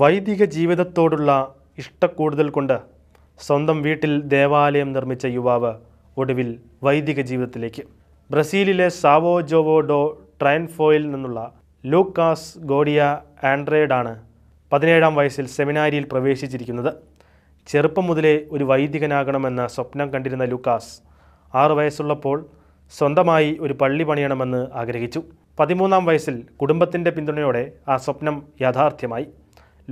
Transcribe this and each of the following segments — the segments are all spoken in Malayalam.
വൈദിക ജീവിതത്തോടുള്ള ഇഷ്ടക്കൂടുതൽ കൊണ്ട് സ്വന്തം വീട്ടിൽ ദേവാലയം നിർമ്മിച്ച യുവാവ് ഒടുവിൽ വൈദിക ജീവിതത്തിലേക്ക് ബ്രസീലിലെ സാവോ ജോവോ ഡോ ട്രൈൻഫോയിൽ നിന്നുള്ള ലൂക്കാസ് ഗോഡിയ ആൻഡ്രേഡാണ് പതിനേഴാം വയസ്സിൽ സെമിനാരിയിൽ പ്രവേശിച്ചിരിക്കുന്നത് ചെറുപ്പം മുതലേ ഒരു വൈദികനാകണമെന്ന സ്വപ്നം കണ്ടിരുന്ന ലൂക്കാസ് ആറു വയസ്സുള്ളപ്പോൾ സ്വന്തമായി ഒരു പള്ളി പണിയണമെന്ന് ആഗ്രഹിച്ചു പതിമൂന്നാം വയസ്സിൽ കുടുംബത്തിൻ്റെ പിന്തുണയോടെ ആ സ്വപ്നം യാഥാർത്ഥ്യമായി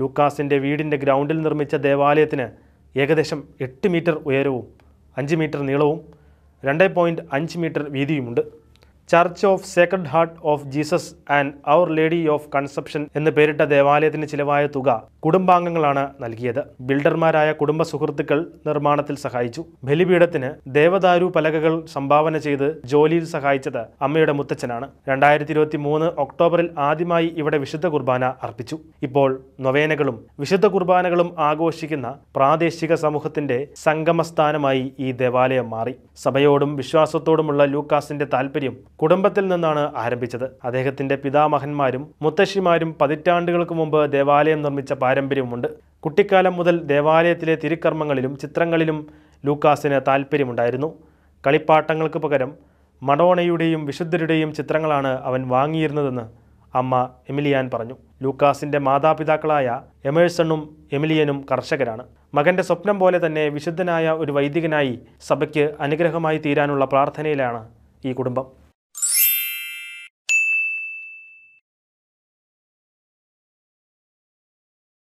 ലൂക്കാസിൻ്റെ വീടിൻ്റെ ഗ്രൗണ്ടിൽ നിർമ്മിച്ച ദേവാലയത്തിന് ഏകദേശം എട്ട് മീറ്റർ ഉയരവും അഞ്ച് മീറ്റർ നീളവും രണ്ട് പോയിൻറ്റ് അഞ്ച് മീറ്റർ വീതിയുമുണ്ട് church of sacred heart of Jesus and our lady of conception എന്ന് പേരിട്ട ദേവാലയത്തിന് ചിലവായ തുക കുടുംബാംഗങ്ങളാണ് നൽകിയത് ബിൽഡർമാരായ കുടുംബ സുഹൃത്തുക്കൾ നിർമ്മാണത്തിൽ സഹായിച്ചു ബലിപീഠത്തിന് ദേവദാരു പലകകൾ സംഭാവന ചെയ്ത് ജോലിയിൽ സഹായിച്ചത് അമ്മയുടെ മുത്തച്ഛനാണ് രണ്ടായിരത്തി ഇരുപത്തി മൂന്ന് ഒക്ടോബറിൽ ആദ്യമായി ഇവിടെ വിശുദ്ധ കുർബാന അർപ്പിച്ചു ഇപ്പോൾ നൊവേനകളും വിശുദ്ധ കുർബാനകളും ആഘോഷിക്കുന്ന പ്രാദേശിക സമൂഹത്തിന്റെ സംഗമസ്ഥാനമായി ഈ ദേവാലയം മാറി സഭയോടും വിശ്വാസത്തോടുമുള്ള ലൂക്കാസിന്റെ താൽപ്പര്യം കുടുംബത്തിൽ നിന്നാണ് ആരംഭിച്ചത് അദ്ദേഹത്തിന്റെ പിതാമഹന്മാരും മുത്തശ്ശിമാരും പതിറ്റാണ്ടുകൾക്ക് മുമ്പ് ദേവാലയം നിർമ്മിച്ച പാരമ്പര്യവുമുണ്ട് കുട്ടിക്കാലം മുതൽ ദേവാലയത്തിലെ തിരുക്കർമ്മങ്ങളിലും ചിത്രങ്ങളിലും ലൂക്കാസിന് താൽപ്പര്യമുണ്ടായിരുന്നു കളിപ്പാട്ടങ്ങൾക്ക് പകരം മഡോണയുടെയും വിശുദ്ധരുടെയും ചിത്രങ്ങളാണ് അവൻ വാങ്ങിയിരുന്നതെന്ന് അമ്മ എമിലിയാൻ പറഞ്ഞു ലൂക്കാസിൻ്റെ മാതാപിതാക്കളായ എമേഴ്സണും എമിലിയനും കർഷകരാണ് മകൻ്റെ സ്വപ്നം പോലെ തന്നെ വിശുദ്ധനായ ഒരു വൈദികനായി സഭയ്ക്ക് അനുഗ്രഹമായി തീരാനുള്ള പ്രാർത്ഥനയിലാണ് ഈ കുടുംബം